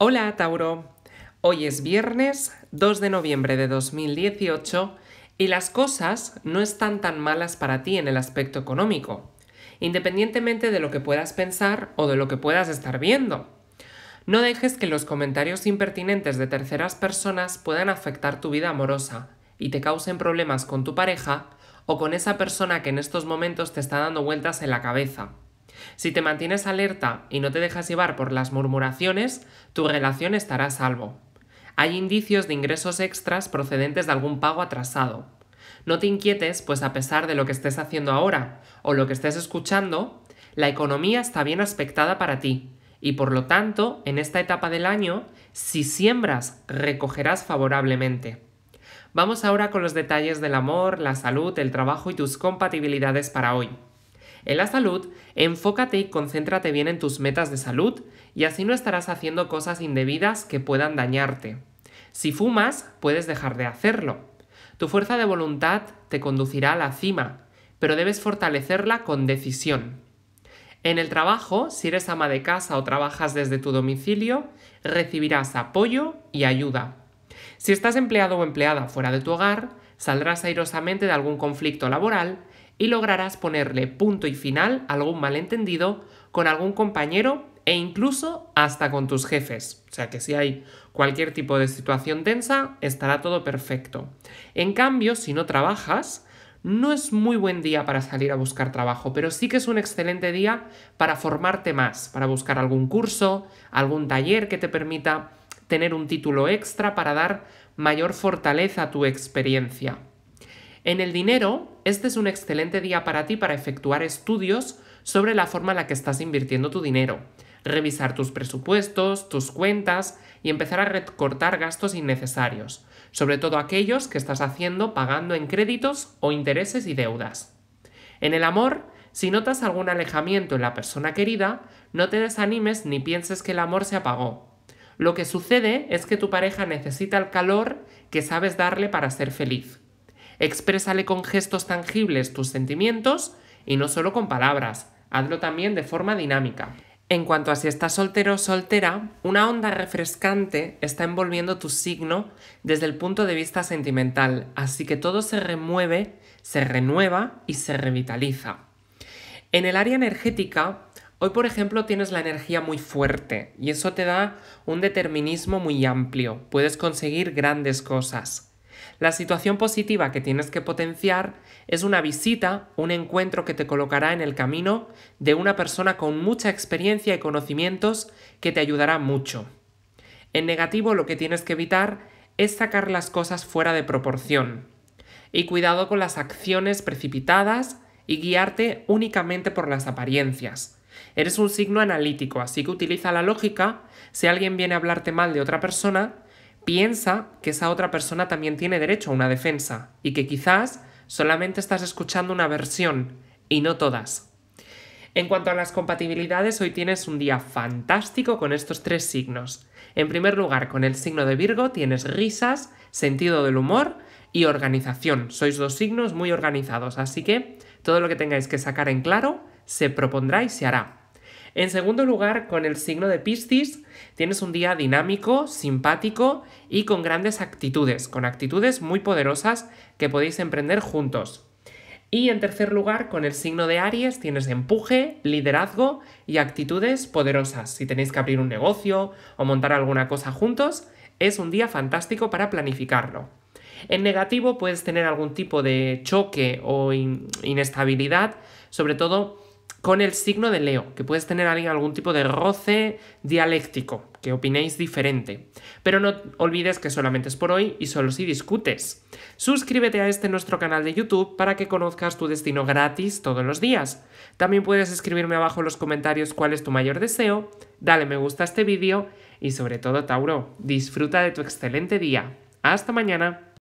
Hola Tauro, hoy es viernes 2 de noviembre de 2018 y las cosas no están tan malas para ti en el aspecto económico, independientemente de lo que puedas pensar o de lo que puedas estar viendo. No dejes que los comentarios impertinentes de terceras personas puedan afectar tu vida amorosa y te causen problemas con tu pareja o con esa persona que en estos momentos te está dando vueltas en la cabeza. Si te mantienes alerta y no te dejas llevar por las murmuraciones, tu relación estará a salvo. Hay indicios de ingresos extras procedentes de algún pago atrasado. No te inquietes, pues a pesar de lo que estés haciendo ahora o lo que estés escuchando, la economía está bien aspectada para ti y por lo tanto, en esta etapa del año, si siembras, recogerás favorablemente. Vamos ahora con los detalles del amor, la salud, el trabajo y tus compatibilidades para hoy. En la salud, enfócate y concéntrate bien en tus metas de salud y así no estarás haciendo cosas indebidas que puedan dañarte. Si fumas, puedes dejar de hacerlo. Tu fuerza de voluntad te conducirá a la cima, pero debes fortalecerla con decisión. En el trabajo, si eres ama de casa o trabajas desde tu domicilio, recibirás apoyo y ayuda. Si estás empleado o empleada fuera de tu hogar, saldrás airosamente de algún conflicto laboral y lograrás ponerle punto y final a algún malentendido con algún compañero e incluso hasta con tus jefes. O sea que si hay cualquier tipo de situación tensa, estará todo perfecto. En cambio, si no trabajas, no es muy buen día para salir a buscar trabajo, pero sí que es un excelente día para formarte más, para buscar algún curso, algún taller que te permita tener un título extra para dar mayor fortaleza a tu experiencia. En el dinero, este es un excelente día para ti para efectuar estudios sobre la forma en la que estás invirtiendo tu dinero, revisar tus presupuestos, tus cuentas y empezar a recortar gastos innecesarios, sobre todo aquellos que estás haciendo pagando en créditos o intereses y deudas. En el amor, si notas algún alejamiento en la persona querida, no te desanimes ni pienses que el amor se apagó. Lo que sucede es que tu pareja necesita el calor que sabes darle para ser feliz. Exprésale con gestos tangibles tus sentimientos y no solo con palabras. Hazlo también de forma dinámica. En cuanto a si estás soltero o soltera, una onda refrescante está envolviendo tu signo desde el punto de vista sentimental, así que todo se remueve, se renueva y se revitaliza. En el área energética, hoy por ejemplo tienes la energía muy fuerte y eso te da un determinismo muy amplio, puedes conseguir grandes cosas. La situación positiva que tienes que potenciar es una visita, un encuentro que te colocará en el camino de una persona con mucha experiencia y conocimientos que te ayudará mucho. En negativo lo que tienes que evitar es sacar las cosas fuera de proporción. Y cuidado con las acciones precipitadas y guiarte únicamente por las apariencias. Eres un signo analítico, así que utiliza la lógica. Si alguien viene a hablarte mal de otra persona, piensa que esa otra persona también tiene derecho a una defensa y que quizás solamente estás escuchando una versión y no todas. En cuanto a las compatibilidades, hoy tienes un día fantástico con estos tres signos. En primer lugar, con el signo de Virgo tienes risas, sentido del humor y organización. Sois dos signos muy organizados, así que todo lo que tengáis que sacar en claro se propondrá y se hará. En segundo lugar, con el signo de Piscis, tienes un día dinámico, simpático y con grandes actitudes, con actitudes muy poderosas que podéis emprender juntos. Y en tercer lugar, con el signo de Aries tienes empuje, liderazgo y actitudes poderosas. Si tenéis que abrir un negocio o montar alguna cosa juntos, es un día fantástico para planificarlo. En negativo puedes tener algún tipo de choque o inestabilidad, sobre todo con el signo de Leo, que puedes tener algún tipo de roce dialéctico, que opinéis diferente. Pero no olvides que solamente es por hoy y solo si discutes. Suscríbete a este nuestro canal de YouTube para que conozcas tu destino gratis todos los días. También puedes escribirme abajo en los comentarios cuál es tu mayor deseo, dale me gusta a este vídeo y sobre todo Tauro, disfruta de tu excelente día. Hasta mañana.